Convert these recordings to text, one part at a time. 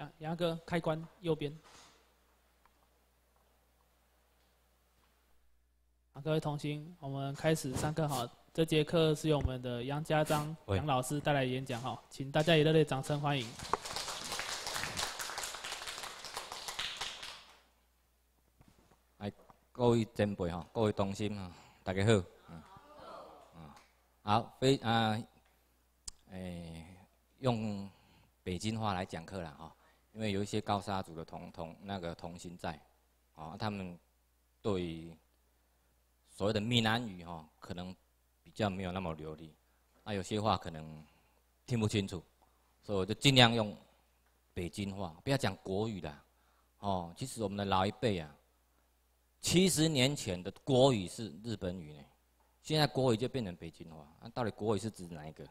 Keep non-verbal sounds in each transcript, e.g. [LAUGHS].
杨杨哥，开关右边。啊，各位童心，我们开始上课哈。这节课是由我们的杨家章杨老师带来演讲哈，请大家以热烈掌声欢迎。哎，各位前辈哈，各位童心哈，大家好。啊，好，非啊，哎，用北京话来讲课了哈。因为有一些高沙族的同同那个同心在，啊，他们对所谓的闽南语哈，可能比较没有那么流利，啊，有些话可能听不清楚，所以我就尽量用北京话，不要讲国语的，哦，其实我们的老一辈啊，七十年前的国语是日本语呢，现在国语就变成北京话，那到底国语是指哪一个？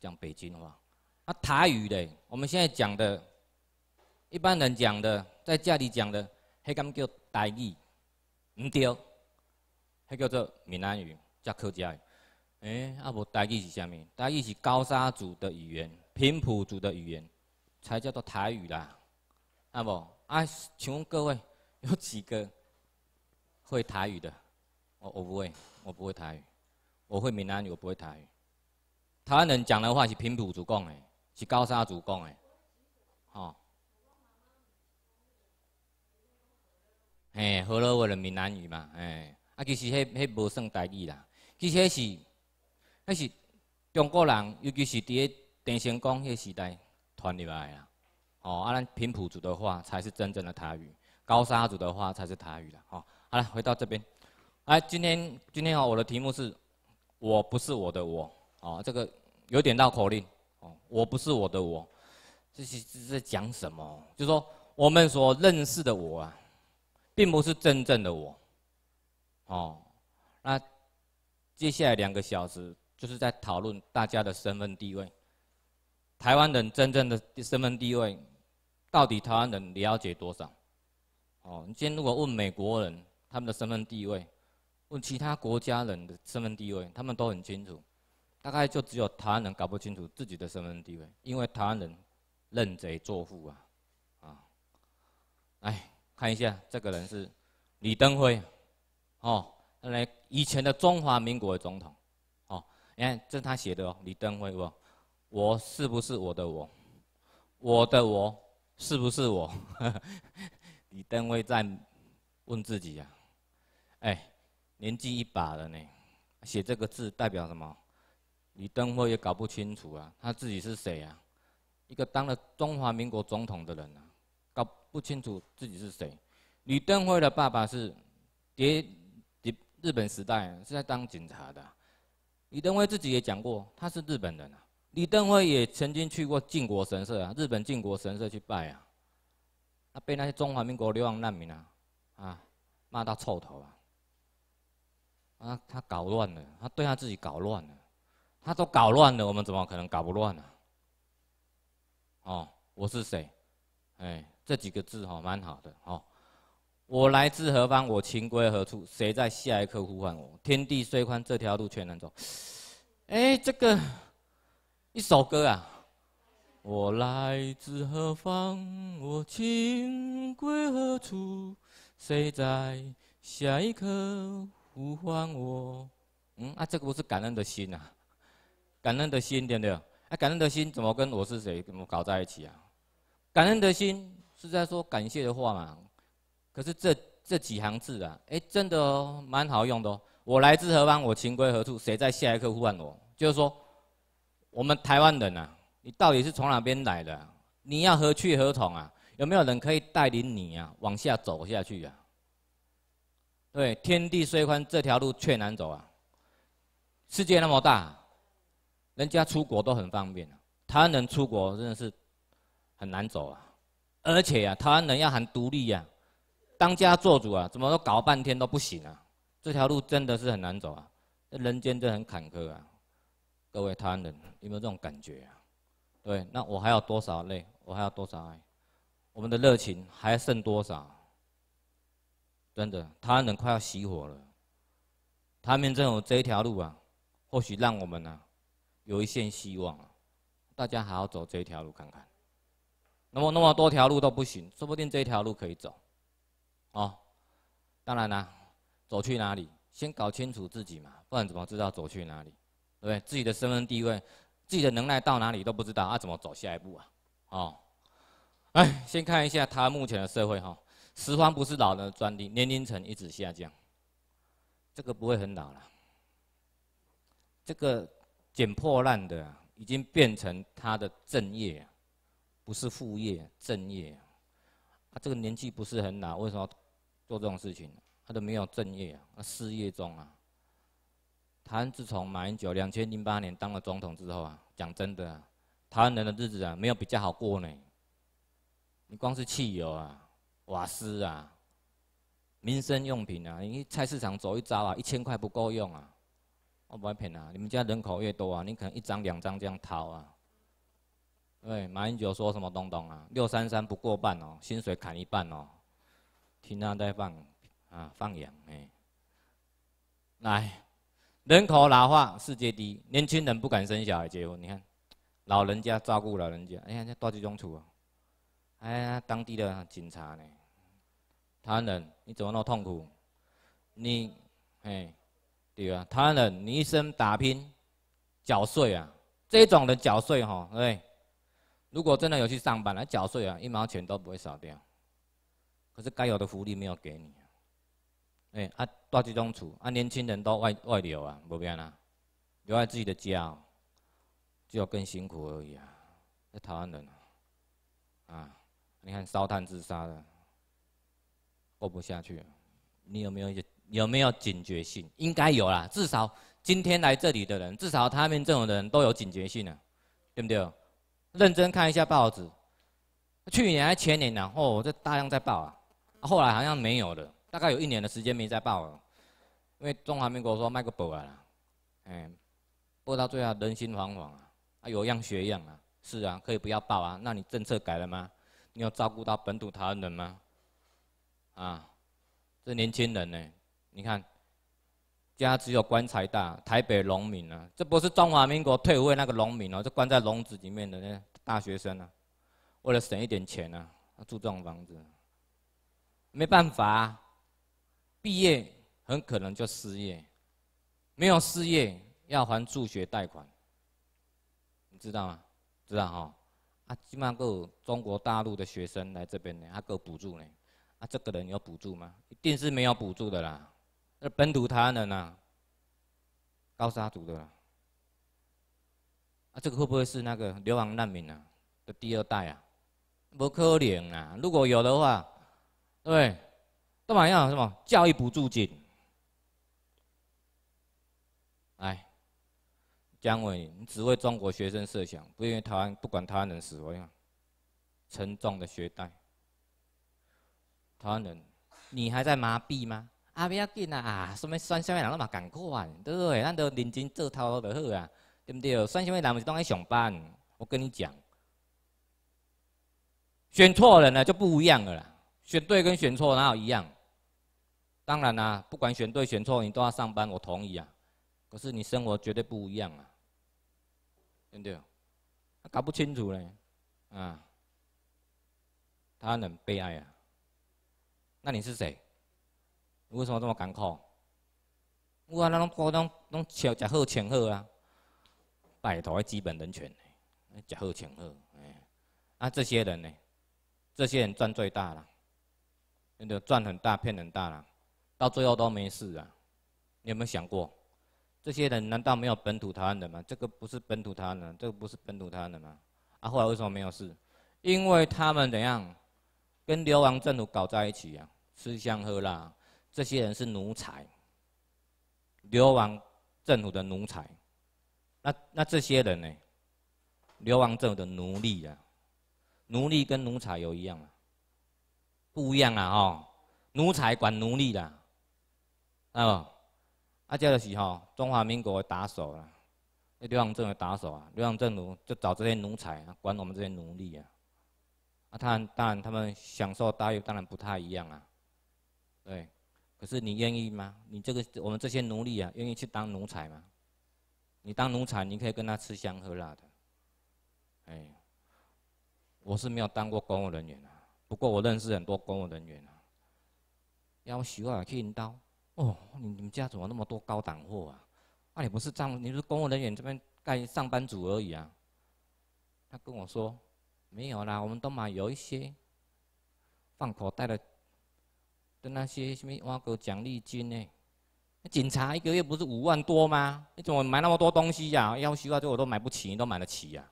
讲北京话，那台语的，我们现在讲的。一般人讲的，在家里讲的，迄个叫台语，唔对，迄叫做闽南语，叫客家语。哎，啊无台语是啥物？台语是高山族的语言，平埔族的语言，才叫做台语啦。啊无啊？请问各位有几个会台语的？我我不会，我不会台语。我会闽南语，我不会台语。台湾人讲的话是平埔族讲的，是高山族讲的。哎，荷了，我的闽南语嘛，哎，啊，其实迄迄无算台语啦，其实迄是，迄是中国人，尤其是伫个电线杆迄时代传入来啦。哦，啊，咱平埔族的话才是真正的台语，高沙族的话才是台语啦。哦，好了，回到这边，哎，今天今天哦，我的题目是，我不是我的我，哦，这个有点绕口令，哦，我不是我的我，这是在讲什么？就说我们所认识的我啊。并不是真正的我，哦，那接下来两个小时就是在讨论大家的身份地位。台湾人真正的身份地位，到底台湾人了解多少？哦，你先如果问美国人，他们的身份地位；问其他国家人的身份地位，他们都很清楚。大概就只有台湾人搞不清楚自己的身份地位，因为台湾人认贼作父啊，啊，哎。看一下，这个人是李登辉，哦，原来以前的中华民国总统，哦，你看这是他写的哦，李登辉哦，我是不是我的我？我的我是不是我？” [LAUGHS] 李登辉在问自己呀，哎，年纪一把了呢，写这个字代表什么？李登辉也搞不清楚啊，他自己是谁啊？一个当了中华民国总统的人啊。搞不清楚自己是谁，李登辉的爸爸是，日日日本时代是在当警察的，李登辉自己也讲过他是日本人啊。李登辉也曾经去过靖国神社啊，日本靖国神社去拜啊，他被那些中华民国流亡难民啊啊骂到臭头啊，啊他搞乱了，他对他自己搞乱了，他都搞乱了，我们怎么可能搞不乱呢？哦，我是谁？哎。这几个字哈，蛮好的哈。我来自何方？我情归何处？谁在下一刻呼唤我？天地虽宽，这条路却难走。哎，这个一首歌啊。我来自何方？我情归何处？谁在下一刻呼唤我？嗯啊，这个不是感恩的心啊，感恩的心对不对？啊，感恩的心怎么跟我是谁怎么搞在一起啊？感恩的心。是在说感谢的话嘛？可是这这几行字啊，哎，真的哦，蛮好用的哦。我来自何方？我情归何处？谁在下一刻呼唤我？就是说，我们台湾人啊，你到底是从哪边来的？你要何去何从啊？有没有人可以带领你啊，往下走下去啊？对，天地虽宽，这条路却难走啊。世界那么大，人家出国都很方便，啊。他能出国真的是很难走啊。而且呀，台湾人要喊独立呀，当家做主啊，怎么都搞半天都不行啊？这条路真的是很难走啊，人间真的很坎坷啊！各位台湾人，有没有这种感觉啊？对，那我还有多少泪？我还有多少爱？我们的热情还剩多少？真的，台湾人快要熄火了。他们这种这条路啊，或许让我们啊，有一线希望啊！大家还要走这条路看看。那么那么多条路都不行，说不定这一条路可以走，哦，当然啦，走去哪里先搞清楚自己嘛，不然怎么知道走去哪里？对不对？自己的身份地位、自己的能耐到哪里都不知道，啊，怎么走下一步啊？哦，哎，先看一下他目前的社会哈，拾荒不是老的专利，年龄层一直下降，这个不会很老了。这个捡破烂的已经变成他的正业。不是副业，正业。他这个年纪不是很老，为什么做这种事情？他都没有正业，啊，失业中啊。台湾自从马英九两千零八年当了总统之后啊，讲真的，台湾人的日子啊，没有比较好过呢。你光是汽油啊、瓦斯啊、民生用品啊，你菜市场走一遭啊，一千块不够用啊。我不会骗啊，你们家人口越多啊，你可能一张两张这样掏啊。对，马英九说什么东东啊？六三三不过半哦，薪水砍一半哦，听他在放啊放羊哎。来，人口老化，世界低，年轻人不敢生小孩结婚，你看，老人家照顾老人家，哎呀，多这种处啊！哎呀，当地的警察呢？台湾人，你怎么那么痛苦？你哎，对啊，台湾人，你一生打拼，缴税啊，这种人缴税哈，对。如果真的有去上班来缴税啊，一毛钱都不会少掉。可是该有的福利没有给你，哎啊，大集中处啊，年轻人都外外流啊，不变啊，留在自己的家，只有更辛苦而已啊。那台湾人啊，你看烧炭自杀的，过不下去，你有没有有没有警觉性？应该有啦，至少今天来这里的人，至少他们这种人都有警觉性啊，对不对？认真看一下报纸，去年还前年，然后这大量在报啊，后来好像没有了，大概有一年的时间没再报了，因为中华民国说卖个宝啊，哎，不过到最后人心惶惶啊，啊有样学样啊，是啊，可以不要报啊，那你政策改了吗？你有照顾到本土台湾人吗？啊，这年轻人呢，你看。家只有棺材大，台北农民啊，这不是中华民国退位那个农民哦，就关在笼子里面的那大学生啊，为了省一点钱啊，要住这房子，没办法，毕业很可能就失业，没有失业要还助学贷款，你知道吗？知道哈？基本上够中国大陆的学生来这边呢，他够补助呢，啊，这个人有补助吗？一定是没有补助的啦。那本土台湾人啊，高沙族的啊，这个会不会是那个流亡难民啊的第二代啊？不可能啊！如果有的话，对，干嘛要什么教育补助金？哎，姜伟，你只为中国学生设想，不为台湾，不管台湾人死活。沉重的血贷，台湾人，你还在麻痹吗？啊，不要紧啊，什么选什么人，都嘛同款，对不对？咱都认真做头就好啊，对不对？选什么人，毋是当爱上班。我跟你讲，选错人了就不一样了。选对跟选错哪有一样？当然啦，不管选对选错，你都要上班，我同意啊。可是你生活绝对不一样啊，对不对？搞不清楚嘞，啊，他很悲哀啊。那你是谁？为什么这么艰苦？我啊，那拢过，拢拢吃吃好，穿好啊！拜托，基本人权，吃好穿好。哎，那这些人呢？这些人赚最大了，那个赚很大，骗很大了，到最后都没事啊！你有没有想过，这些人难道没有本土台湾人吗？这个不是本土台湾人，这个不是本土台湾人吗？啊，后来为什么没有事？因为他们怎样，跟流亡政府搞在一起啊，吃香喝辣。这些人是奴才，流亡政府的奴才。那那这些人呢？流亡政府的奴隶啊，奴隶跟奴才有一样吗？不一样啊！哦，奴才管奴隶的。啊，啊，这个时候中华民国的打手了，流亡政府的打手啊，流亡政府就找这些奴才啊，管我们这些奴隶啊。啊，他当然他们享受待遇当然不太一样啊。对。可是你愿意吗？你这个我们这些奴隶啊，愿意去当奴才吗？你当奴才，你可以跟他吃香喝辣的。哎，我是没有当过公务人员啊，不过我认识很多公务人员啊。幺十二，去领刀哦，你你们家怎么那么多高档货啊？啊，你不是账，你是公务人员，这边干上班族而已啊。他跟我说，没有啦，我们都买有一些放口袋的。那些什么挖个奖励金呢？警察一个月不是五万多吗？你怎么买那么多东西呀？要七八这我都买不起，你都买得起呀？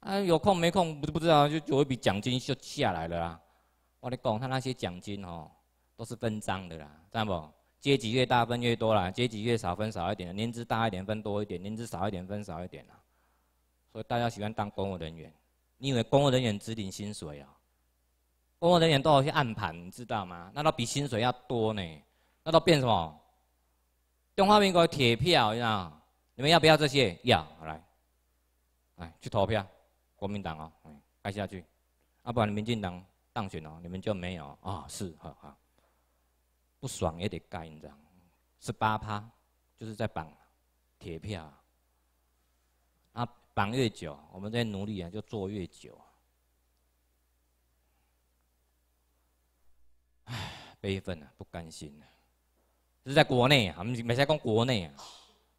啊，有空没空不不知道，就有一笔奖金就下来了。我跟你讲，他那些奖金哦，都是分赃的啦。知道不？阶级越大分越多啦，阶级越少分少一点，年纪大一点分多一点，年纪少一点分少一点啦。所以大家喜欢当公务人员，你以为公务人员只领薪水啊？工作人员都去按盘，你知道吗？那都比薪水要多呢。那都变什么？东方民搞铁票，你知道？你们要不要这些？要，好来，哎，去投票，国民党哦，盖下去。要不然民进党当选哦，你们就没有啊。是，好好，不爽也得盖一张。十八趴，就是在绑铁票。啊，绑越久，我们这些奴隶啊，就做越久。唉，悲愤啊，不甘心啊！这是在国内啊，我们没在讲国内啊，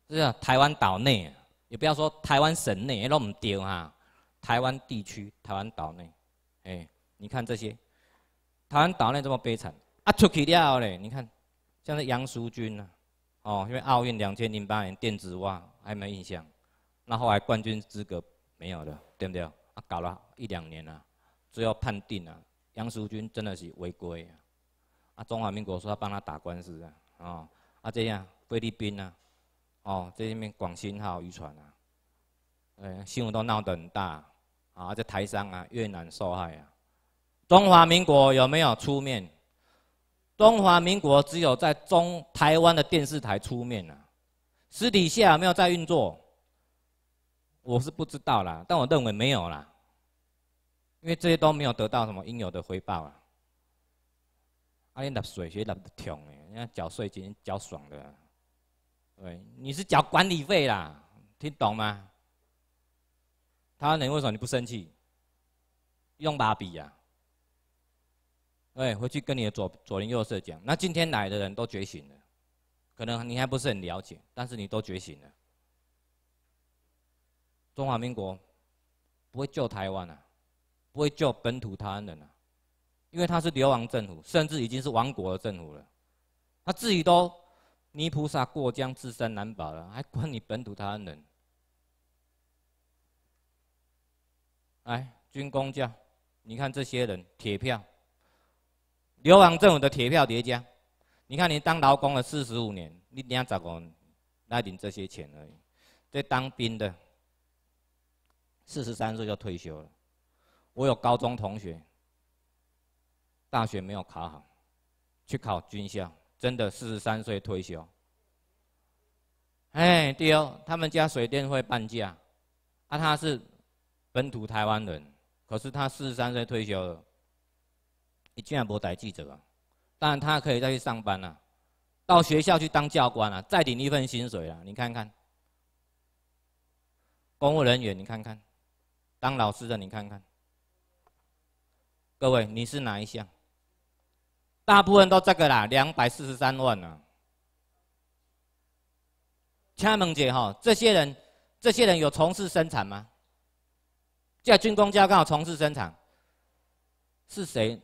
是台湾岛内啊，也不要说台湾省内，那都唔对啊，台湾地区、台湾岛内，哎，你看这些台湾岛内这么悲惨，啊，出去了嘞！你看，像是杨淑君啊，哦，因为奥运两千零八年电子蛙，还没印象？那后来冠军资格没有了，对不对？啊，搞了一两年了，最后判定了杨淑君真的是违规。啊！中华民国说要帮他打官司啊，哦，啊这样菲律宾呐，哦，这面广兴号渔船呐，哎，新闻都闹得很大，啊，在台商啊、越南受害啊，中华民国有没有出面？中华民国只有在中台湾的电视台出面了，私底下没有在运作，我是不知道啦，但我认为没有啦，因为这些都没有得到什么应有的回报啊。啊！你纳税，谁纳税？痛的，你缴税已经缴爽的，对，你是缴管理费啦，听懂吗？他能为什么你不生气？用把比呀。对，回去跟你的左左邻右舍讲。那今天来的人都觉醒了，可能你还不是很了解，但是你都觉醒了。中华民国不会救台湾呐，不会救本土台湾人呐。因为他是流亡政府，甚至已经是亡国的政府了，他自己都泥菩萨过江，自身难保了，还管你本土他人？来，军工价，你看这些人，铁票，流亡政府的铁票叠加，你看你当劳工了四十五年，你两十个来领这些钱而已，这当兵的四十三岁就退休了，我有高中同学。大学没有考好，去考军校，真的四十三岁退休。哎，对哦，他们家水电会半价，啊，他是本土台湾人，可是他四十三岁退休了，一然不逮记者啊，当然他可以再去上班啊，到学校去当教官啊，再领一份薪水啊，你看看，公务人员你看看，当老师的你看看，各位你是哪一项？大部分都这个啦，两百四十三万呢。请问姐哈，这些人，这些人有从事生产吗？在军工、家好从事生产是谁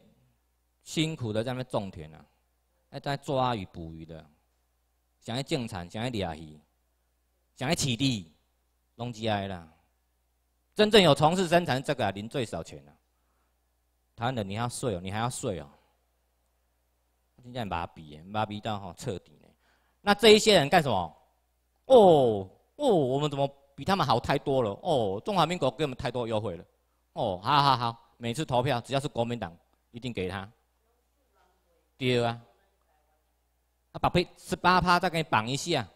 辛苦的在那边种田呢、啊？在抓鱼捕鱼的，想要种产，想要养鱼，想要起地，农机哎啦。真正有从事生产，这个啊、领最少钱呢。台湾的，你要税哦，你还要税哦。现在麻痹麻痹到好彻底呢。那这一些人干什么？哦哦，我们怎么比他们好太多了？哦，中华民国给我们太多优惠了。哦，好好好，每次投票只要是国民党，一定给他。对啊，啊把被十八趴再给你绑一下，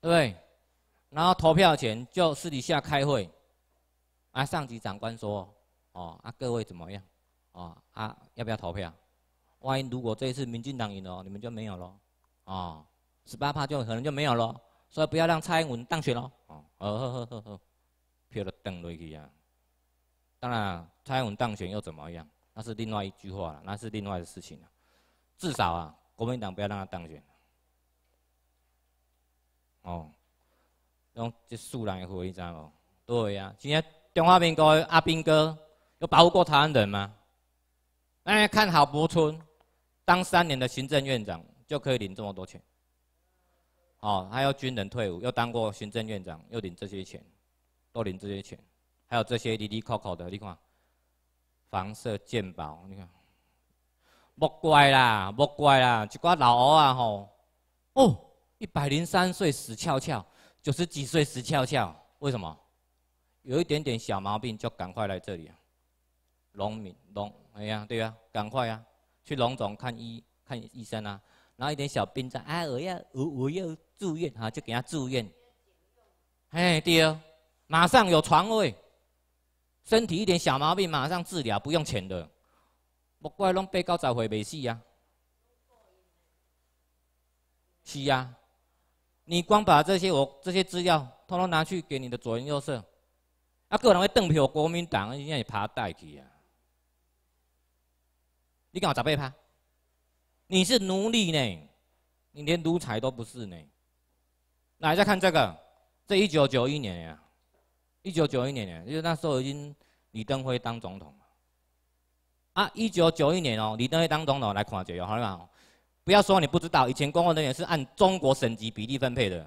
对不对？然后投票前就私底下开会，啊，上级长官说，哦啊，各位怎么样？哦啊，要不要投票？万一如果这一次民进党赢了，你们就没有了哦，十八趴就可能就没有了，所以不要让蔡英文当选喽。哦呵呵呵呵，飘得登瑞去啊！当然，蔡英文当选又怎么样？那是另外一句话了，那是另外的事情了。至少啊，国民党不要让他当选。哦，用这素人回你知道哦。对呀，今天中华民国阿兵哥有保护过台湾人吗？那看好柏村。当三年的行政院长就可以领这么多钱，哦，还有军人退伍又当过行政院长又领这些钱，都领这些钱，还有这些滴滴扣扣的，你看，房舍建保，你看，莫怪啦，莫怪啦，一挂老阿啊吼，哦，一百零三岁死翘翘，九十几岁死翘翘，为什么？有一点点小毛病就赶快来这里，农民农哎呀，对呀，赶快啊！去龙总看医看医生啊，然后一点小病症，哎，我要我我要住院啊，就给他住院。哎对哦，马上有床位，身体一点小毛病马上治疗，不用钱的。莫怪拢被告找回没戏呀。是呀，你光把这些我这些资料，统统拿去给你的左邻右舍，啊，个人会党票国民党，你硬把他带去啊。你跟我背叛？你是奴隶呢，你连奴才都不是呢。来，再看这个，这一九九一年呀，一九九一年呀，就是那时候已经李登辉当总统了啊。一九九一年哦，李登辉当总统来看解，有好了不要说你不知道，以前公务人员是按中国省级比例分配的，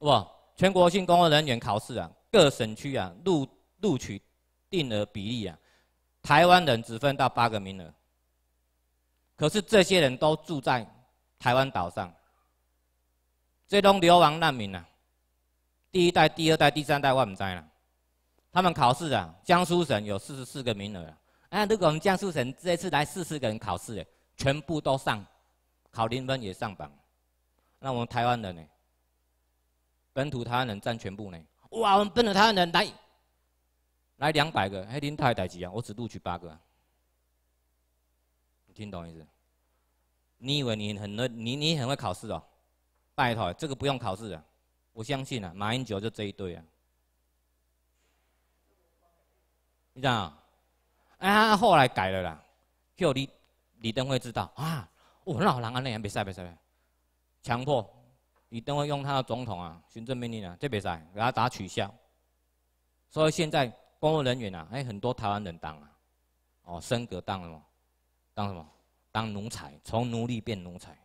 哇，全国性公务人员考试啊，各省区啊录录取定额比例啊。台湾人只分到八个名额，可是这些人都住在台湾岛上，这种流亡难民啊，第一代、第二代、第三代我们在了。他们考试啊，江苏省有四十四个名额。啊，如果我们江苏省这次来四十个人考试，全部都上，考零分也上榜。那我们台湾人呢？本土台湾人占全部呢？哇，我们本土台湾人来！来两百个，黑林太太急啊！我只录取八个，你听懂意思？你以为你很能，你你很会考试哦？拜托，这个不用考试的，我相信啊。马英九就这一对啊，你讲啊？啊，后来改了啦。叫李李登辉知道啊，我们老人啊那还没晒没晒，强迫李登辉用他的总统啊，行政命令啊，这没晒给他打取消，所以现在。公务人员啊，还很多台湾人当啊，哦，升格当了，当什么？当奴才，从奴隶变奴才。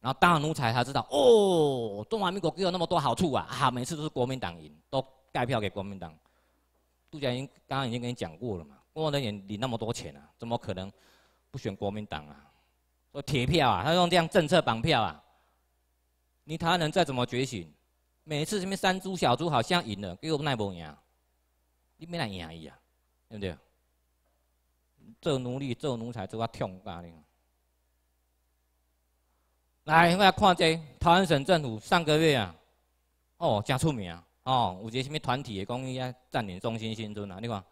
然后当奴才，他知道哦，中华民国给我那么多好处啊，哈，每次都是国民党赢，都盖票给国民党。杜家英刚刚已经跟你讲过了嘛，公务人员领那么多钱啊，怎么可能不选国民党啊？说铁票啊，他用这样政策绑票啊。你台湾人再怎么觉醒，每次什么三猪小猪好像赢了，给我奈波伢。你咩人赢伊啊？对不对？做奴隶，做奴才，做啊痛咖喱。来，我来看这台湾省政府上个月啊，哦，真出名哦，有个什么团体的公益啊占领中心新村啊。你看，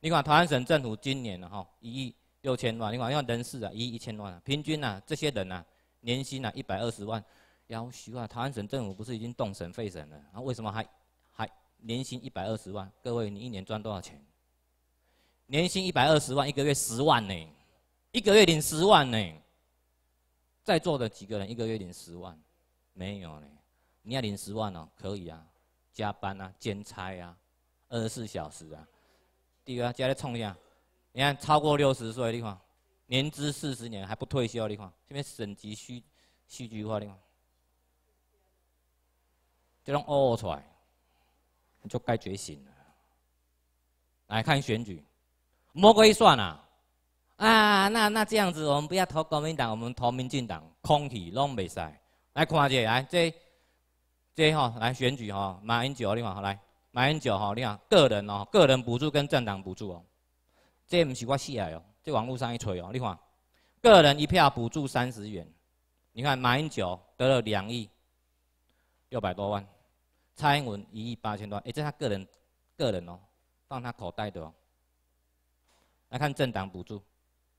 你看台湾省政府今年哦，一亿六千万，你看看，人事啊一亿一千万，啊，平均啊，这些人啊，年薪啊一百二十万，要求啊！台湾省政府不是已经动省废省了，为什么还？年薪一百二十万，各位，你一年赚多少钱？年薪一百二十万，一个月十万呢，一个月领十万呢。在座的几个人一个月领十万，没有呢？你要领十万哦，可以啊，加班啊，兼差啊，二十四小时啊。第二个，再来冲一下，你看超过六十岁的话，年资四十年还不退休的话，这边省级虚虚职化的话，就拢哦出来。就该觉醒了。来看选举，过一算啊！啊，那那这样子，我们不要投国民党，我们投民进党，空气拢未使。来看者，来这这吼，来选举吼，马英九，你看，来马英九吼，你看个人哦，个人补助跟政党补助哦，这唔是我写哦，这网络上一吹哦，你看，个人一票补助三十元，你看马英九得了两亿六百多万。蔡英文一亿八千多，哎，这他个人，个人哦，放他口袋的哦。来看政党补助，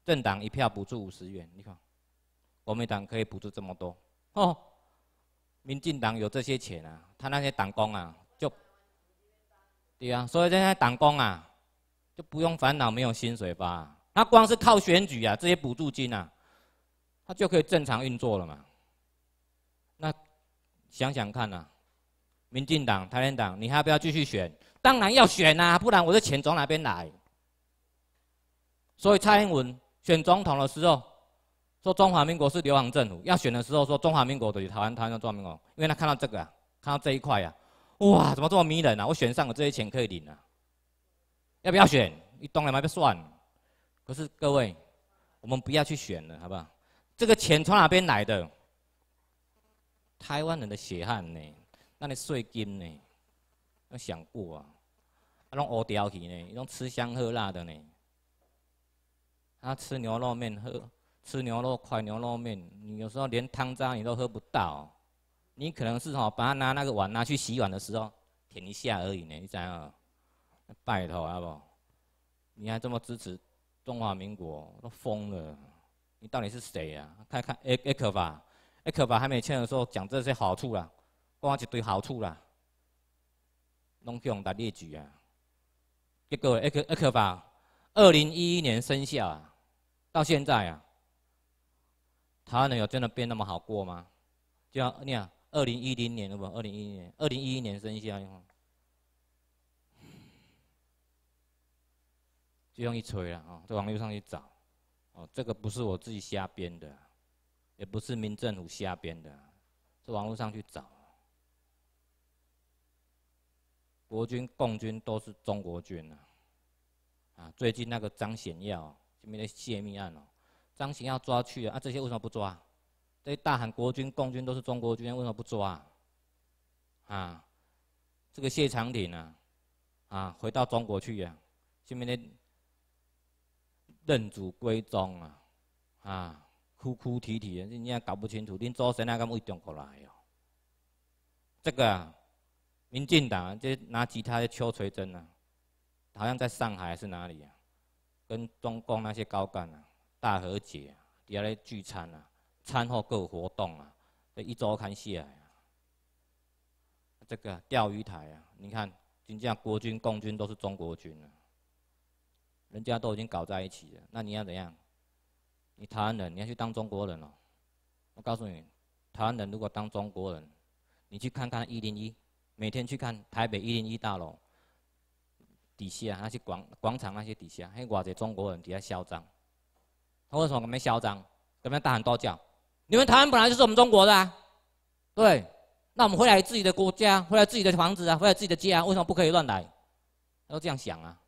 政党一票补助五十元，你看，国民党可以补助这么多，哦，民进党有这些钱啊，他那些党工啊，就，对啊，所以这些党工啊，就不用烦恼没有薪水吧，他光是靠选举啊，这些补助金啊，他就可以正常运作了嘛。那想想看啊，民进党、台联党，你还不要继续选？当然要选啊，不然我的钱从哪边来？所以蔡英文选总统的时候，说中华民国是流亡政府；要选的时候，说中华民国等于台湾、台湾、中华民国，因为他看到这个，看到这一块啊，哇，怎么这么迷人啊？我选上了，这些钱可以领啊！要不要选？一动两百不算。可是各位，我们不要去选了，好不好？这个钱从哪边来的？台湾人的血汗呢？那你税金呢？要想过啊？那种傲掉去呢？那种吃香喝辣的呢？他吃牛肉面，喝吃牛肉块、牛肉面，你有时候连汤渣你都喝不到。你可能是哈，把他拿那个碗拿去洗碗的时候舔一下而已呢。你在那拜托，啊不？你还这么支持中华民国？都疯了！你到底是谁呀？看看 A A 可吧？A 可吧？还没签的时候讲这些好处啦。我一堆好处啦，拢向他列举啊。结果一克一克吧，二零一一年生效，啊，到现在啊，台湾人有真的变那么好过吗？就像你看，二零一零年，不二零一一年，二零一一年生效，就用一吹啦。哦，在网络上去找，哦，这个不是我自己瞎编的，也不是民政府瞎编的，在网络上去找。国军、共军都是中国军啊！啊，最近那个张显耀，什么的泄密案哦，张显耀抓去啊，啊，这些为什么不抓？些大喊国军、共军都是中国军，为什么不抓？啊，这个谢长廷啊，啊，回到中国去呀，什面的认祖归宗啊，啊，哭哭啼啼的，你也搞不清楚，你祖先哪敢为中国来哟？这个。民进党就拿吉他在敲锤针啊，好像在上海还是哪里啊，跟中共那些高干啊大和解啊，底下咧聚餐啊，餐后各活动啊，这一周看下来，这个钓鱼台啊，你看真正国军共军都是中国军啊，人家都已经搞在一起了，那你要怎样？你台湾人你要去当中国人喽？我告诉你，台湾人如果当中国人，你去看看一零一。每天去看台北一零一大楼底下那些广广场那些底下，还有外在中国人底下嚣张，他什从那边嚣张，那边大喊大叫，你们台湾本来就是我们中国的，啊，对，那我们回来自己的国家，回来自己的房子啊，回来自己的家，为什么不可以乱来？要这样想啊？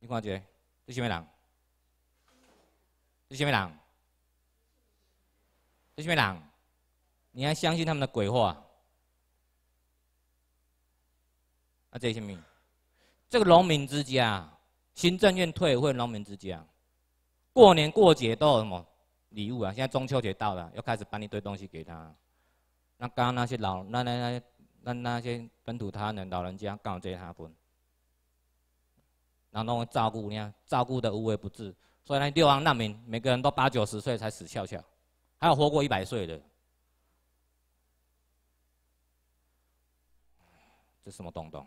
你感觉这是什么人？这是什么人？这些人，你还相信他们的鬼话？啊，这些民，这个农民之家，新政院退会农民之家，过年过节都有什么礼物啊？现在中秋节到了，又开始搬一堆东西给他。那刚刚那些老那那那那那些本土他人的老人家，告激他不？然后弄照顾你看，照顾的无微不至，所以六王难民每个人都八九十岁才死翘翘。还有活过一百岁的，这什么东东？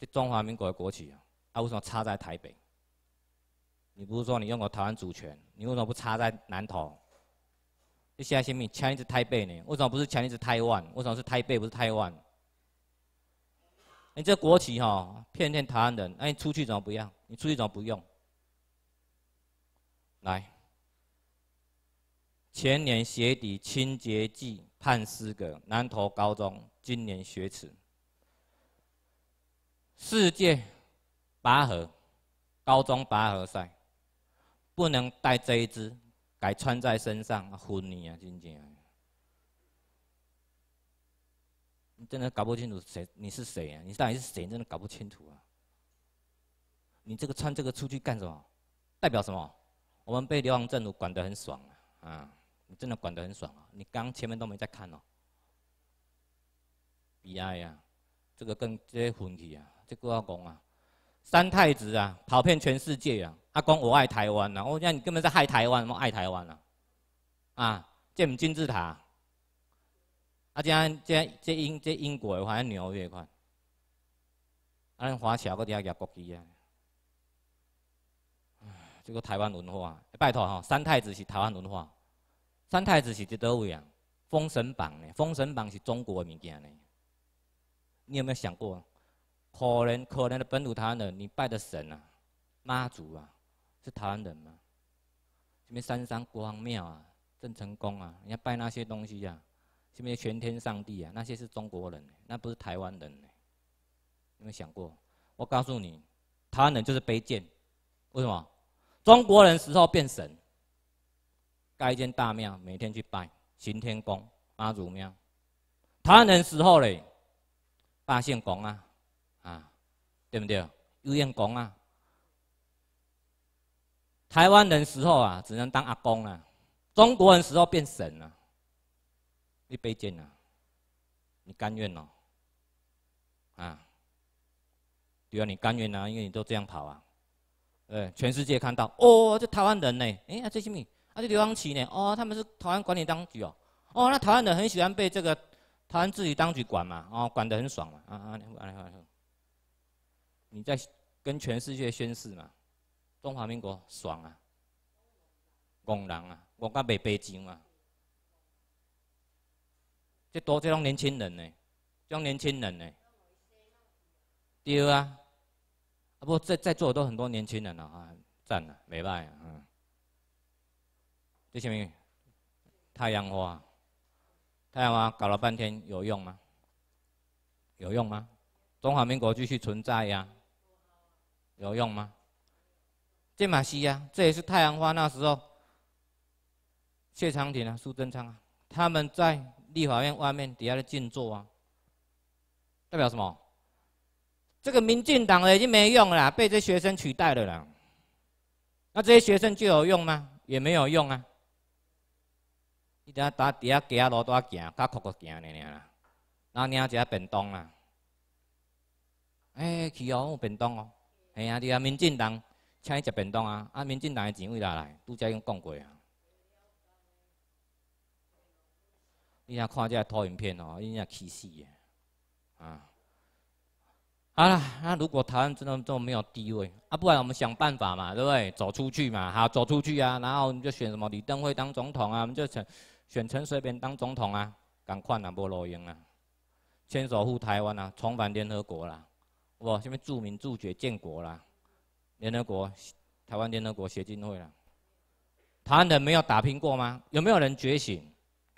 这中华民国的国旗，啊，为什么插在台北？你不是说你用过台湾主权，你为什么不插在南投？你现在声明强一只台北呢，为什么不是强一只台湾？为什么是台北不是台湾？你这国旗哈，骗骗台湾人，那你出去怎么不要？你出去怎么不用？来。前年鞋底清洁剂判失格，南投高中今年雪耻。世界拔河高中拔河赛不能带这一支，改穿在身上唬你啊！真真，你真的搞不清楚谁你是谁啊？你到底是谁？真的搞不清楚啊！你这个穿这个出去干什么？代表什么？我们被流氓政府管得很爽啊！啊！你真的管得很爽啊！你刚前面都没在看哦。比爱啊，这个更这些混体啊，这个阿公啊，三太子啊，跑遍全世界啊，阿公我爱台湾啊，我讲你根本在害台湾，什么爱台湾啊？啊，建金字塔，啊，这样这样这英这英国的反牛越款。啊，华侨底下亚国际啊，这个台湾文化，拜托哈，三太子是台湾文化。三太子是在倒位啊？《封神榜》呢，《封神榜》是中国的物件呢。你有没有想过，可能可能的本土台湾人，你拜的神啊，妈祖啊，是台湾人吗？什么三山国王庙啊，郑成功啊，人家拜那些东西呀，什么全天上帝啊，那些是中国人，那不是台湾人呢？有没有想过？我告诉你，台湾人就是卑贱。为什么？中国人死后变神。盖一间大庙，每天去拜，刑天宫、妈祖庙。台湾人时候嘞，八仙公啊，啊，对不对？幽燕公啊。台湾人时候啊，只能当阿公啊；中国人时候变神了，你卑贱啊！你甘愿喏？啊，只要你甘愿啊，因为你都这样跑啊，对，全世界看到，哦，这台湾人呢，哎，呀、这些么？啊、且刘邦奇呢？哦，他们是台湾管理当局哦，哦，那台湾人很喜欢被这个台湾自己当局管嘛，哦，管得很爽嘛，啊啊，你你在跟全世界宣誓嘛，中华民国爽啊，公人啊，我讲北北京嘛，这多这种年轻人呢，这种年轻人呢，对啊，啊不在在座都很多年轻人啊，赞啊，没办法，嗯。最前面，太阳花，太阳花搞了半天有用吗？有用吗？中华民国继续存在呀？有用吗？这马西呀，这也是太阳花那时候，谢长廷啊、苏贞昌啊，他们在立法院外面底下的静坐啊，代表什么？这个民进党已经没用了，被这学生取代了啦。那这些学生就有用吗？也没有用啊。伊在搭伫遐街路带行，甲酷酷行的尔，啦，后领一下便当啦。哎，去哦，有便当哦。嘿啊，伫遐民进党请伊食便当啊。啊，民进党的钱位来？拄则已经讲过啊。你若看这个投影片哦，你若气死的。啊，好啊，那如果台湾的这么没有地位，啊，不然我们想办法嘛，对不对？走出去嘛，好，走出去啊。然后你就选什么李登辉当总统啊？我们就选。选陈水扁当总统啊，赶快啊，无路用啊，牵手护台湾啊，重返联合国啦，哇，什么著名助觉建国啦，联合国台湾联合国协进会啦，台湾人没有打拼过吗？有没有人觉醒？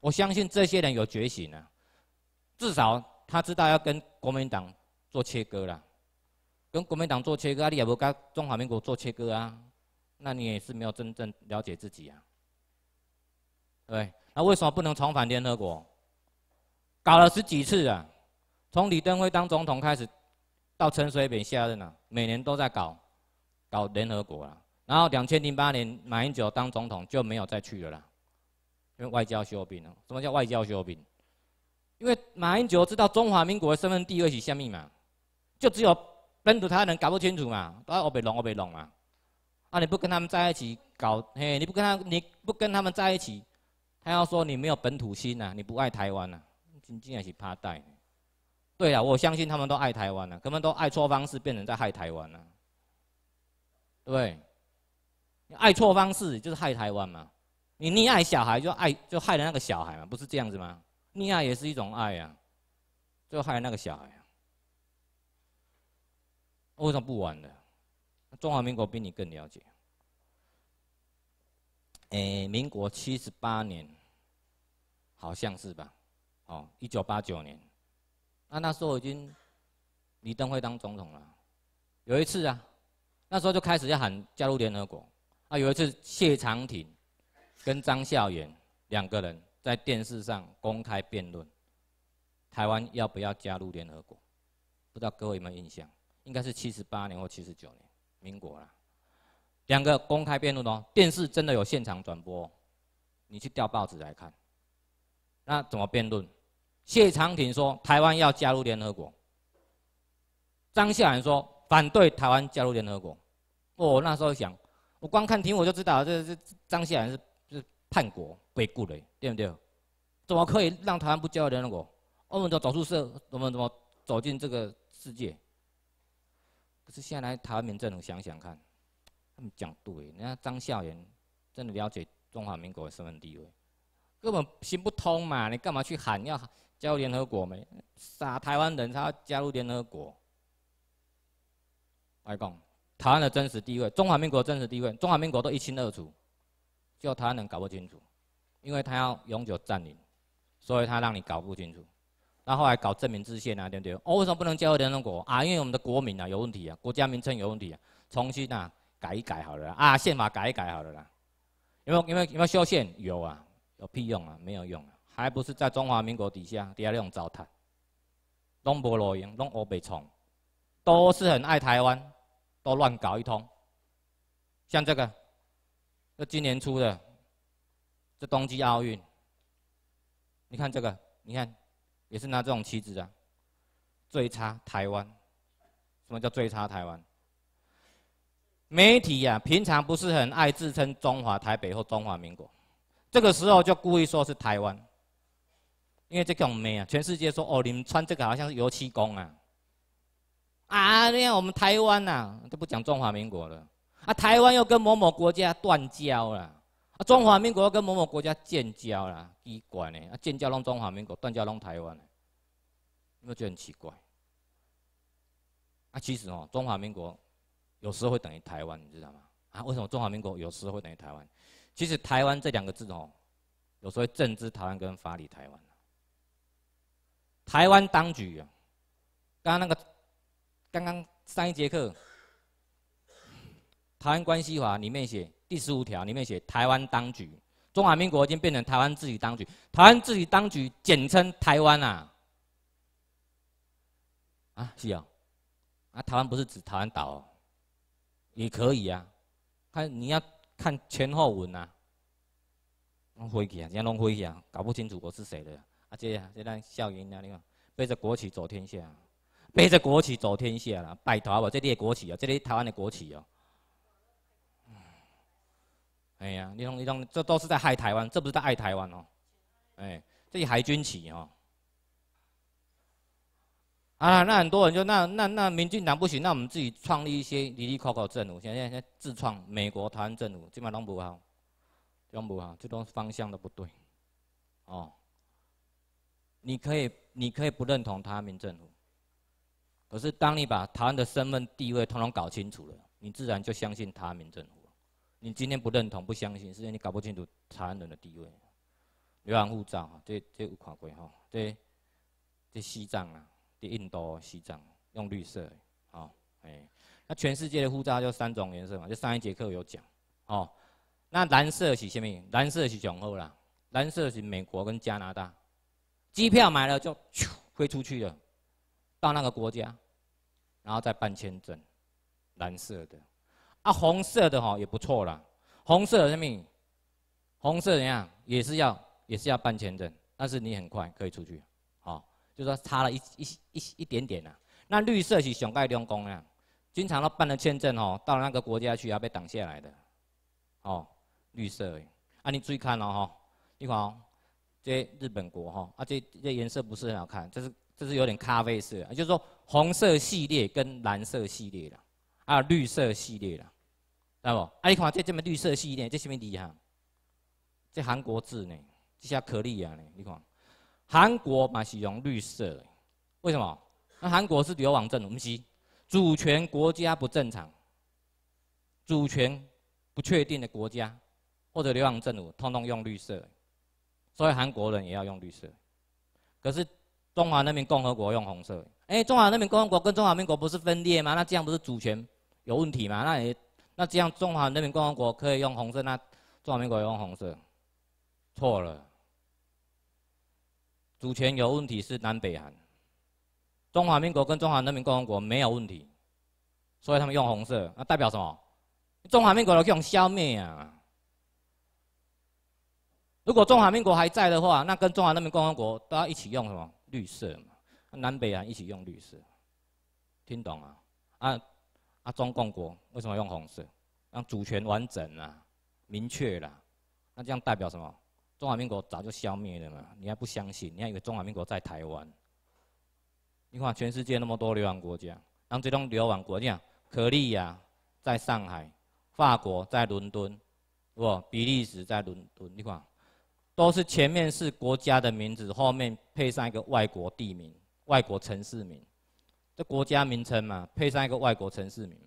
我相信这些人有觉醒啊，至少他知道要跟国民党做切割啦，跟国民党做切割，你也不跟中华民国做切割啊，那你也是没有真正了解自己啊，对。那为什么不能重返联合国？搞了十几次啊！从李登辉当总统开始，到陈水扁下任啊，每年都在搞，搞联合国啊。然后两千零八年马英九当总统就没有再去了啦，因为外交休兵。什么叫外交休兵？因为马英九知道中华民国的身份地位是什么嘛，就只有本土他人搞不清楚嘛，我被弄，我被弄嘛。啊，你不跟他们在一起搞，嘿，你不跟他，你不跟他们在一起。还要说你没有本土心呐，你不爱台湾呐，竟然是怕带。对呀，我相信他们都爱台湾呐，根本都爱错方式，变成在害台湾呐。对，你爱错方式就是害台湾嘛。你溺爱小孩就爱就害了那个小孩嘛，不是这样子吗？溺爱也是一种爱呀，就害了那个小孩。我为什么不玩的？中华民国比你更了解。哎，民国七十八年。好像是吧，哦，一九八九年，那那时候已经李登辉当总统了。有一次啊，那时候就开始要喊加入联合国。啊，有一次谢长廷跟张笑颜两个人在电视上公开辩论，台湾要不要加入联合国？不知道各位有没有印象？应该是七十八年或七十九年，民国啦。两个公开辩论哦，电视真的有现场转播，你去调报纸来看。那怎么辩论？谢长廷说台湾要加入联合国。张孝仁说反对台湾加入联合国。我那时候想，我光看题我就知道，这这张孝仁是是叛国、背故的，对不对？怎么可以让台湾不加入联合国？我们要走出社？怎么怎么走进这个世界？可是现在来台湾民众想想看，他们讲对，人家张孝仁真的了解中华民国的身份地位。根本行不通嘛！你干嘛去喊要加入联合国？没傻台湾人，他要加入联合国。来讲，台湾的真实地位，中华民国真实地位，中华民国都一清二楚，就台湾人搞不清楚，因为他要永久占领，所以他让你搞不清楚。那后来搞证明制宪啊，对不对？哦，为什么不能加入联合国啊？因为我们的国民啊有问题啊，国家名称有问题啊，重新呐改一改好了啊，宪法改一改好了啦。有没有？有没有？有没有修宪？有啊。有屁用啊！没有用啊！还不是在中华民国底下底下那种糟蹋，拢不落用，拢学袂冲，都是很爱台湾，都乱搞一通。像这个，这今年出的，这冬季奥运，你看这个，你看，也是拿这种棋子啊，追查台湾。什么叫追查台湾？媒体呀，平常不是很爱自称中华台北或中华民国。这个时候就故意说是台湾，因为这种咩啊，全世界说哦，你们穿这个好像是油漆工啊，啊，你看我们台湾呐，就不讲中华民国了啊，台湾又跟某某国家断交了，啊，中华民国跟某某国家建交了，奇怪呢，啊，建交弄中华民国，断交弄台湾，那就得很奇怪。啊，其实哦，中华民国有时会等于台湾，你知道吗？啊，为什么中华民国有时会等于台湾？其实“台湾”这两个字哦，有所候政治台湾跟法理台湾台湾当局，啊，刚刚那个，刚刚上一节课《台湾关系法》里面写第十五条，里面写“台湾当局”，中华民国已经变成台湾自己当局，台湾自己当局简称台湾啊。啊，是啊，啊，台湾不是指台湾岛，也可以啊。看你要。看前后文啊，拢飞去啊，现拢飞去啊，搞不清楚我是谁的。啊，这这咱校园啊，你看，背着国旗走天下，背着国旗走天下啦，拜托我，这里的国旗啊，这里台湾的国旗哦。哎呀，你懂你懂，这都是在害台湾，这不是在爱台湾哦。哎，这是海军旗哦。啊，那很多人就那那那民进党不行，那我们自己创立一些离离口口政府，现在现在自创美国、台湾政府，基本上弄不好，弄不好，这都方向都不对。哦，你可以你可以不认同台湾政府，可是当你把台湾的身份地位统统搞清楚了，你自然就相信台湾政府。你今天不认同、不相信，是因为你搞不清楚台湾人的地位。流浪护照，这这有看过哈，这这西藏啊？的印度、西藏用绿色，哦，哎，那全世界的护照就三种颜色嘛，就上一节课有讲，哦，那蓝色是什么？蓝色是雄厚啦，蓝色是美国跟加拿大，机票买了就飞出去了，到那个国家，然后再办签证，蓝色的，啊，红色的哈也不错啦，红色的什么？红色怎样？也是要也是要办签证，但是你很快可以出去。就说差了一一一一点点呐，那绿色是想盖章工啊，经常都办了签证哦，到那个国家去要被挡下来的，哦，绿色，啊，你注意看喽哦，你看，哦，这日本国哈，啊这这颜色不是很好看，这是这是有点咖啡色，啊，就是说红色系列跟蓝色系列了，啊，绿色系列啦，知道不？啊，你看这这么绿色系列，这什么字啊？这韩国字呢？这下颗粒啊，呢？你看。韩国嘛，是用绿色，为什么？那韩国是流亡政府，主权国家不正常，主权不确定的国家，或者流亡政府，通通用绿色，所以韩国人也要用绿色。可是中华人民共和国用红色。哎，中华人民共和国跟中华民国不是分裂吗？那这样不是主权有问题吗？那也那这样中华人民共和国可以用红色，那中华民国用红色，错了。主权有问题是南北韩，中华民国跟中华人民共和国没有问题，所以他们用红色，那代表什么？中华民国的用消灭啊！如果中华民国还在的话，那跟中华人民共和国都要一起用什么？绿色嘛，南北韩一起用绿色，听懂啊？啊啊，中共国为什么用红色？让主权完整啊，明确了，那这样代表什么？中华民国早就消灭了嘛！你还不相信？你还以为中华民国在台湾？你看全世界那么多流亡国家，像这种流亡国家，可大利亚在上海，法国在伦敦，不，比利时在伦，你看，都是前面是国家的名字，后面配上一个外国地名、外国城市名，这国家名称嘛，配上一个外国城市名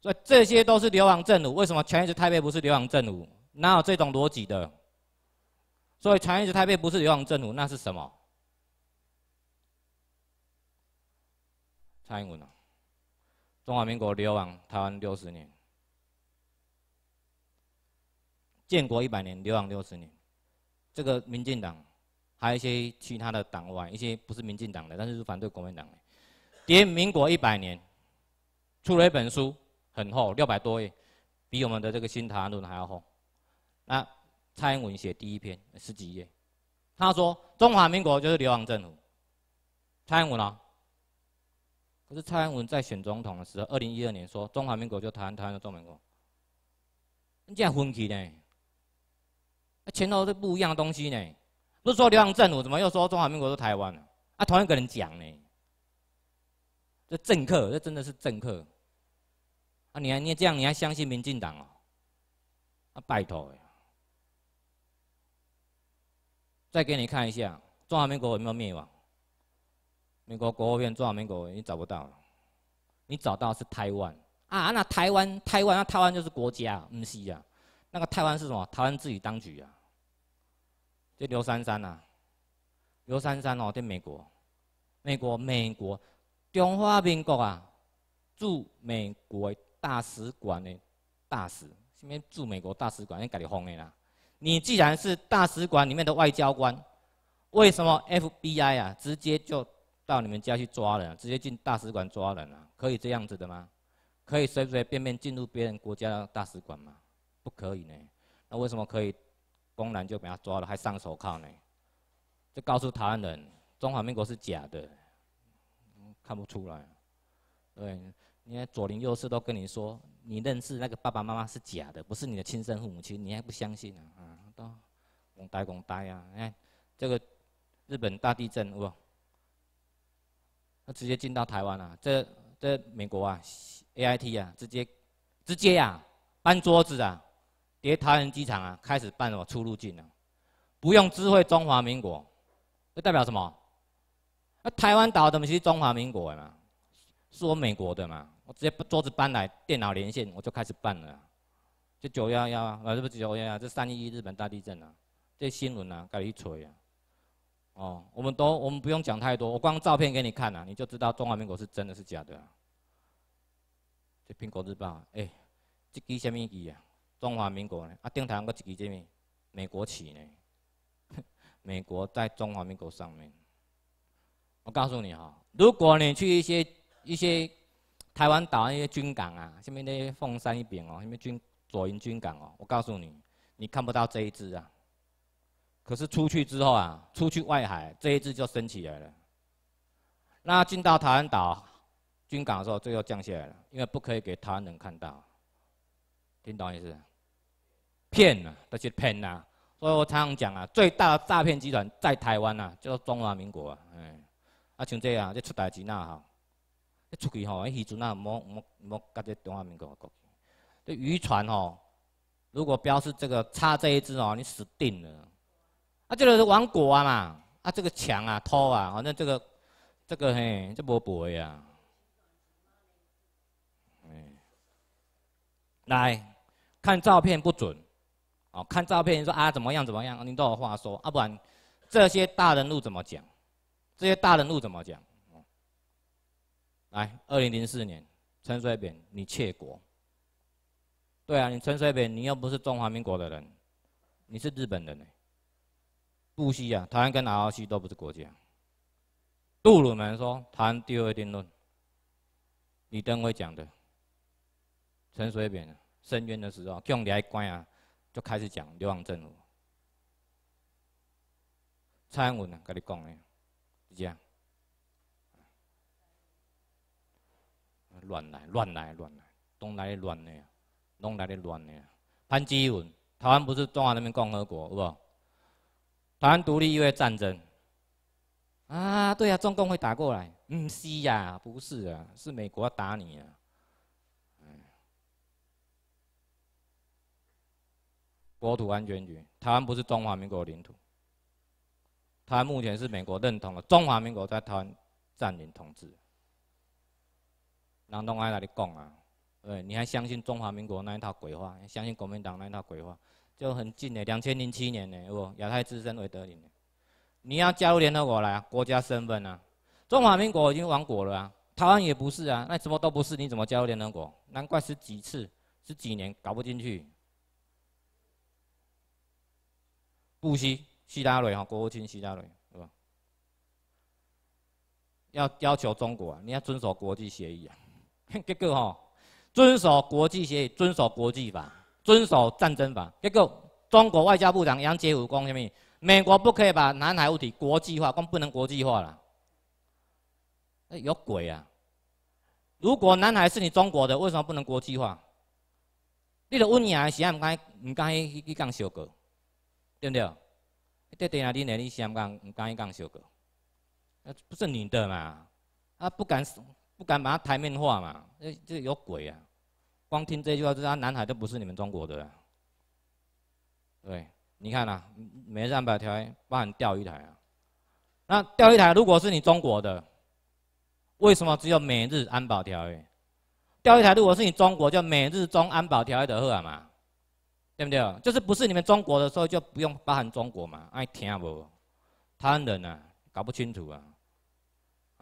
所以这些都是流亡政府。为什么全一是台北不是流亡政府？哪有这种逻辑的？所以直台北不是流亡政府，那是什么？蔡英文啊，中华民国流亡台湾六十年，建国一百年流亡六十年。这个民进党，还有一些其他的党外，一些不是民进党的，但是是反对国民党的，叠民国一百年出了一本书，很厚，六百多页，比我们的这个新台湾论还要厚。那蔡英文写第一篇十几页，他说中华民国就是流亡政府。蔡英文呢？可是蔡英文在选总统时，二零一二年说中华民国就台湾，台湾的中华民国。你这样分歧呢？那前头是不一样的东西呢？不是说流亡政府，怎么又说中华民国是台湾呢？啊，同一个人讲呢？这政客，这真的是政客。啊，你还你这样，你还相信民进党哦？啊，拜托的。再给你看一下，中华民国有没有灭亡？美国国务院中华民国已经找不到了。你找到是台湾啊？那台湾，台湾，那台湾就是国家，不是呀？那个台湾是什么？台湾自己当局啊？这刘珊珊呐，刘珊珊哦，在美国，美国，美国，中华民国啊，驻美国大使馆的大使，什么驻美国大使馆，人家封的啦。你既然是大使馆里面的外交官，为什么 FBI 啊直接就到你们家去抓人，直接进大使馆抓人啊？可以这样子的吗？可以随随便便进入别人国家的大使馆吗？不可以呢。那为什么可以公然就把他抓了，还上手铐呢？就告诉台湾人，中华民国是假的，看不出来。对，你看左邻右舍都跟你说，你认识那个爸爸妈妈是假的，不是你的亲生父母亲，你还不相信啊？都拱呆拱呆啊！哎，这个日本大地震，哇，那直接进到台湾了。这这美国啊，A I T 啊，直接直接呀，搬桌子啊，叠桃园机场啊，开始办什么出入境了？不用知会中华民国，这代表什么？那台湾岛怎不是中华民国嘛？是我美国的嘛？我直接把桌子搬来，电脑连线，我就开始办了。这九幺幺啊，是不是九幺幺？这三一一日本大地震啊，这新闻啊，该一吹啊。哦，我们都我们不用讲太多，我光照片给你看啊，你就知道中华民国是真的是假的。啊。这《苹果日报》哎，这几什么几啊？中华民国呢？啊，电台还搞几这面？美国旗呢？[LAUGHS] 美国在中华民国上面。我告诉你哈，如果你去一些一些台湾岛那些军港啊，下面那些凤山一边哦，下面军。左营军港哦，我告诉你，你看不到这一支啊。可是出去之后啊，出去外海这一支就升起来了。那进到台湾岛军港的时候，最后降下来了，因为不可以给台湾人看到。听懂意思？骗啊，这是骗啊。所以我常常讲啊，最大的诈骗集团在台湾啊，叫做中华民国。啊。哎，啊像这样，这出台子呐，哈，一出去吼，那渔船呐，莫莫莫跟这中华民国这渔船哦，如果标示这个差这一只哦，你死定了。啊，这个是王国啊嘛！啊，这个抢啊、偷啊，反正这个、这个嘿、这不不呀。嗯，来看照片不准哦，看照片说啊怎么样怎么样，你都有话说啊。不然这些大人物怎么讲？这些大人物怎么讲？来，二零零四年，陈水扁，你窃国。对啊，你陈水扁，你又不是中华民国的人，你是日本人呢。杜西啊，台湾跟哪个西都不是国家。杜鲁门说，谈第二定论。李登辉讲的，陈水扁深渊的时候，用介石关啊，就开始讲流亡政府。蔡英文跟你讲的，是这样，乱来，乱来，乱来，南来乱来。啊。弄来咧乱的。潘基文，台湾不是中华人民共和国，是不？台湾独立因为战争，啊，对啊，中共会打过来，嗯，是呀，不是啊，是美国打你啊。国土安全局，台湾不是中华民国领土，台湾目前是美国认同的中华民国在台湾占领统治，人拢爱来你讲啊。对，你还相信中华民国那一套鬼话，相信国民党那一套鬼话，就很近的，两千零七年呢，哦，亚太之身为德林，你要加入联合国来，啊，国家身份啊，中华民国已经亡国了啊，台湾也不是啊，那什么都不是，你怎么加入联合国？难怪十几次、十几年搞不进去。布希、希拉蕊哈，国务卿希拉蕊，对吧？要要求中国，啊，你要遵守国际协议啊，[LAUGHS] 结果吼。遵守国际协议，遵守国际法，遵守战争法。结果，中国外交部长杨洁篪讲什么？美国不可以把南海物体国际化，不能国际化了。有鬼啊！如果南海是你中国的，为什么不能国际化？你的温雅的时，也不敢，不敢去去讲小哥，对不对？对对啊，你那你想不敢，不敢讲小哥。那不是你的嘛？啊，不敢。不敢把它台面化嘛，这这有鬼啊！光听这句话，这南海都不是你们中国的。对，你看啊，美日安保条约包含钓鱼台啊。那钓鱼台如果是你中国的，为什么只有美日安保条约？钓鱼台如果是你中国，就美日中安保条约的话嘛，对不对？就是不是你们中国的时候，就不用包含中国嘛？爱听不？湾人啊，搞不清楚啊。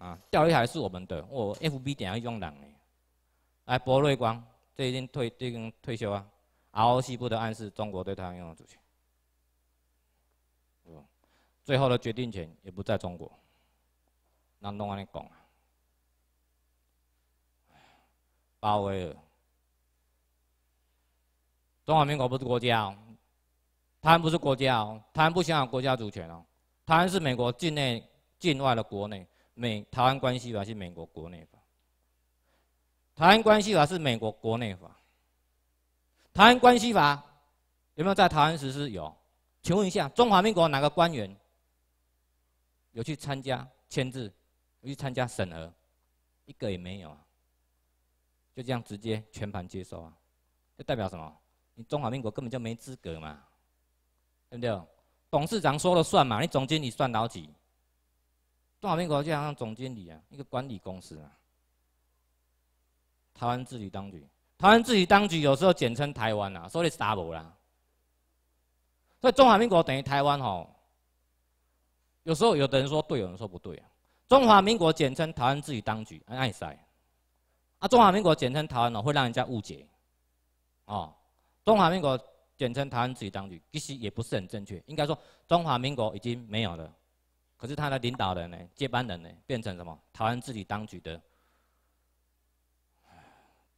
啊，钓鱼台是我们的。我 F B 点要用人呢？哎，博瑞光最近退，最近退休啊。R O C 不得暗示中国对台湾拥有主权。最后的决定权也不在中国。那弄安尼讲啊？包威尔，中华民国不是国家，台湾不是国家，台湾不享有国家主权哦。台湾是美国境内、境外的国内。美台湾关系法是美国国内法。台湾关系法是美国国内法。台湾关系法有没有在台湾实施？有，请问一下中华民国哪个官员有去参加签字？有去参加审核？一个也没有。就这样直接全盘接收啊？这代表什么？你中华民国根本就没资格嘛，对不对？董事长说了算嘛？你总经理算到几？中华民国就像总经理啊，一个管理公司啊。台湾自己当局，台湾自己当局有时候简称台湾啊，所以是 d o u 啦。所以中华民国等于台湾吼，有时候有的人说对，有人说不对。中华民国简称台湾自己当局，爱塞。啊，中华民国简称台湾会让人家误解。哦，中华民国简称台湾自己当局，其实也不是很正确，应该说中华民国已经没有了。可是他的领导人呢，接班人呢，变成什么？台湾自己当局的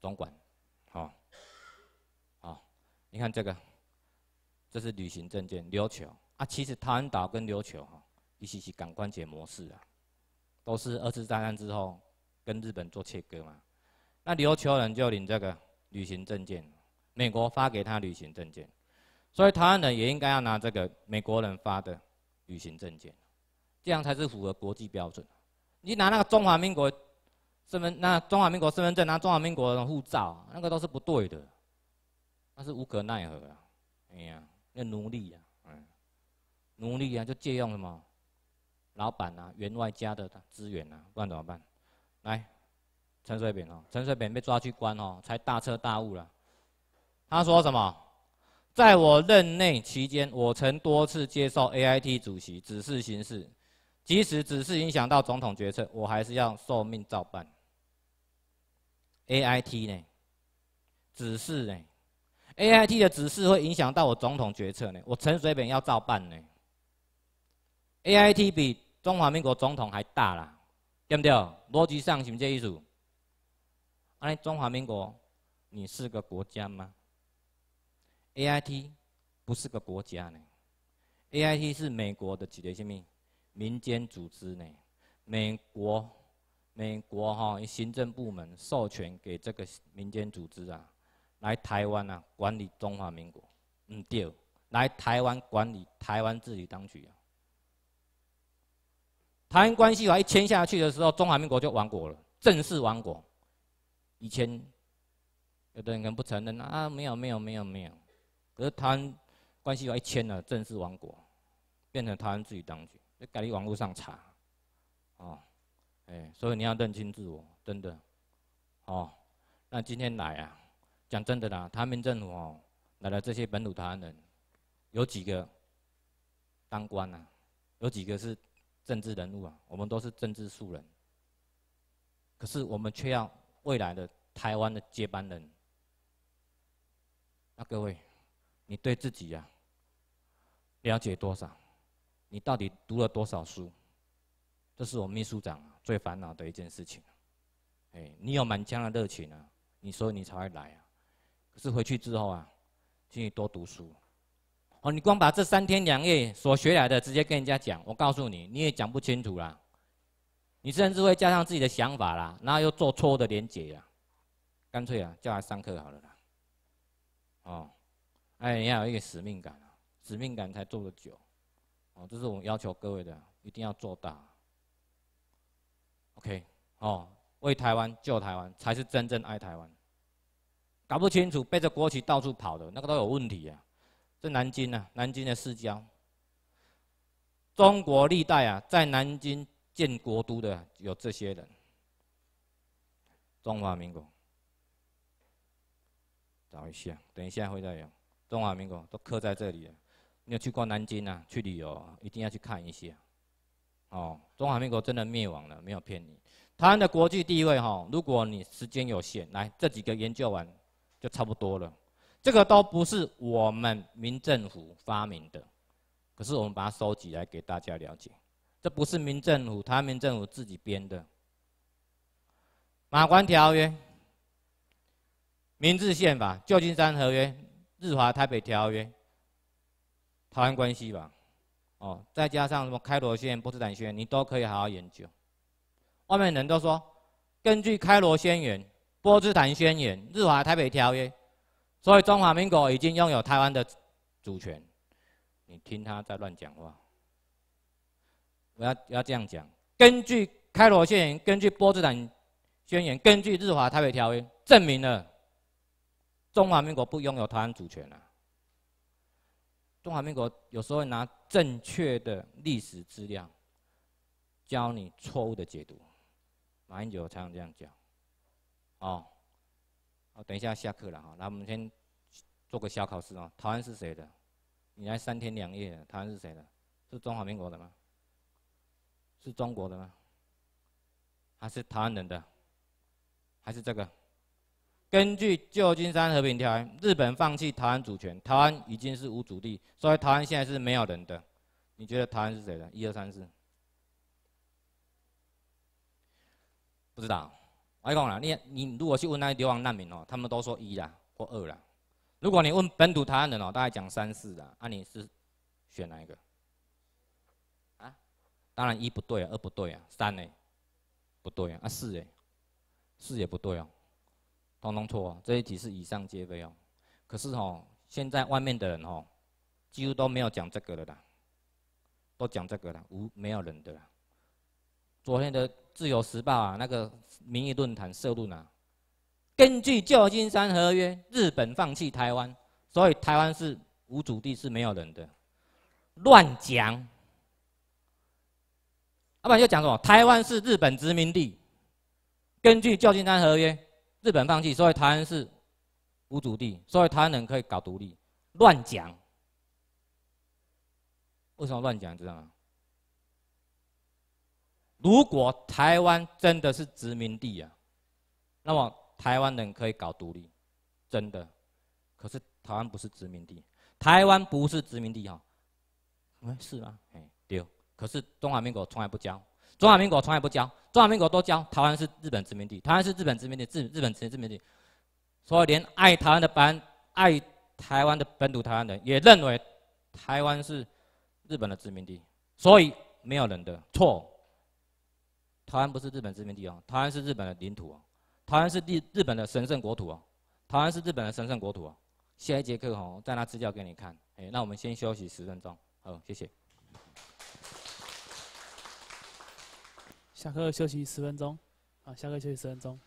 总管，哦，哦，你看这个，这是旅行证件，琉球啊。其实台湾岛跟琉球哈，一起是港关节模式啊，都是二次大战之后跟日本做切割嘛。那琉球人就领这个旅行证件，美国发给他旅行证件，所以台湾人也应该要拿这个美国人发的旅行证件。这样才是符合国际标准。你拿那个中华民国身份，那中华民国身份证，拿中华民国的护照，那个都是不对的。那是无可奈何啊！哎呀，那奴隶啊，嗯，奴隶啊，就借用什么老板啊、员外家的资源啊，不然怎么办？来，陈水扁哦，陈水扁被抓去关哦，才大彻大悟了。他说什么？在我任内期间，我曾多次接受 AIT 主席指示行事。即使只是影响到总统决策，我还是要受命照办。A I T 呢？指示呢？A I T 的指示会影响到我总统决策呢？我陈水扁要照办呢？A I T 比中华民国总统还大啦，对不对？逻辑上是不这意思？哎，中华民国，你是个国家吗？A I T 不是个国家呢，A I T 是美国的几条性命。民间组织呢？美国，美国哈，行政部门授权给这个民间组织啊，来台湾啊管理中华民国，唔对，来台湾管理台湾自己当局啊。台湾关系法一签下去的时候，中华民国就亡国了，正式亡国。以前有的人可能不承认啊，没有没有没有没有，可是台湾关系法一签了，正式亡国，变成台湾自己当局。该你网络上查，哦，哎，所以你要认清自我，真的，哦，那今天来啊，讲真的啦，台民政府来了这些本土台湾人，有几个当官啊，有几个是政治人物啊，我们都是政治素人，可是我们却要未来的台湾的接班人，那各位，你对自己呀了解多少？你到底读了多少书？这是我们秘书长最烦恼的一件事情。哎，你有满腔的热情啊，你说你才会来啊。可是回去之后啊，请你多读书。哦，你光把这三天两夜所学来的直接跟人家讲，我告诉你，你也讲不清楚啦。你甚至会加上自己的想法啦，然后又做错的连结呀。干脆啊，叫他上课好了啦。哦，哎，你要有一个使命感啊，使命感才做得久。哦，这是我们要求各位的，一定要做大。OK，哦，为台湾救台湾，才是真正爱台湾。搞不清楚背着国旗到处跑的那个都有问题啊！在南京啊，南京的市郊，中国历代啊，在南京建国都的有这些人。中华民国，找一下，等一下会再用。中华民国都刻在这里了。你有去过南京啊，去旅游一定要去看一下。哦，中华民国真的灭亡了，没有骗你。台湾的国际地位，哈，如果你时间有限，来这几个研究完就差不多了。这个都不是我们民政府发明的，可是我们把它收集来给大家了解。这不是民政府，台湾民政府自己编的。马关条约、明治宪法、旧金山合约、日华台北条约。台湾关系吧，哦，再加上什么开罗宣言、波茨坦宣言，你都可以好好研究。外面人都说，根据开罗宣言、波茨坦宣言、日华台北条约，所以中华民国已经拥有台湾的主权。你听他在乱讲话。我要要这样讲：根据开罗宣言，根据波茨坦宣言，根据日华台北条约，证明了中华民国不拥有台湾主权了。中华民国有时候拿正确的历史资料，教你错误的解读。马英九常常这样讲。哦，好，等一下下课了哈，那我们先做个小考试啊。台湾是谁的？你来三天两夜，台湾是谁的？是中华民国的吗？是中国的吗？还是台湾人的？还是这个？根据旧金山和平条约，日本放弃台湾主权，台湾已经是无主地，所以台湾现在是没有人的。你觉得台湾是谁的？一、二、三、四？不知道。我告诉你，你你如果去问那些流亡难民哦，他们都说一啦或二啦。如果你问本土台湾人哦，大概讲三四啦。那你是选哪一个？啊？当然一不对啊，二不对啊，三呢？不对啊，啊四哎四也不对哦。通弄错，这一题是以上皆非哦。可是哦，现在外面的人哦，几乎都没有讲这个了啦，都讲这个了，无没有人的。昨天的《自由时报》啊，那个民意论坛社论啊，根据《旧金山合约》，日本放弃台湾，所以台湾是无主地是没有人的，乱讲。要不然就讲什么台湾是日本殖民地，根据《旧金山合约》。日本放弃，所以台湾是无主地，所以台湾人可以搞独立，乱讲。为什么乱讲？知道吗？如果台湾真的是殖民地啊，那么台湾人可以搞独立，真的。可是台湾不是殖民地，台湾不是殖民地哈，嗯，是吗？哎，对。可是中华民国从来不教，中华民国从来不教。中华民国都教台湾是日本殖民地。台湾是日本殖民地，日日本殖殖民地。所以连爱台湾的班爱台湾的本土台湾人也认为台湾是日本的殖民地。所以没有人的错。台湾不是日本殖民地哦，台湾是日本的领土哦，台湾是日日本的神圣国土哦，台湾是日本的神圣国土哦。下一节课哦，再拿资料给你看。哎，那我们先休息十分钟，好，谢谢。下课休息十分钟，啊，下课休息十分钟。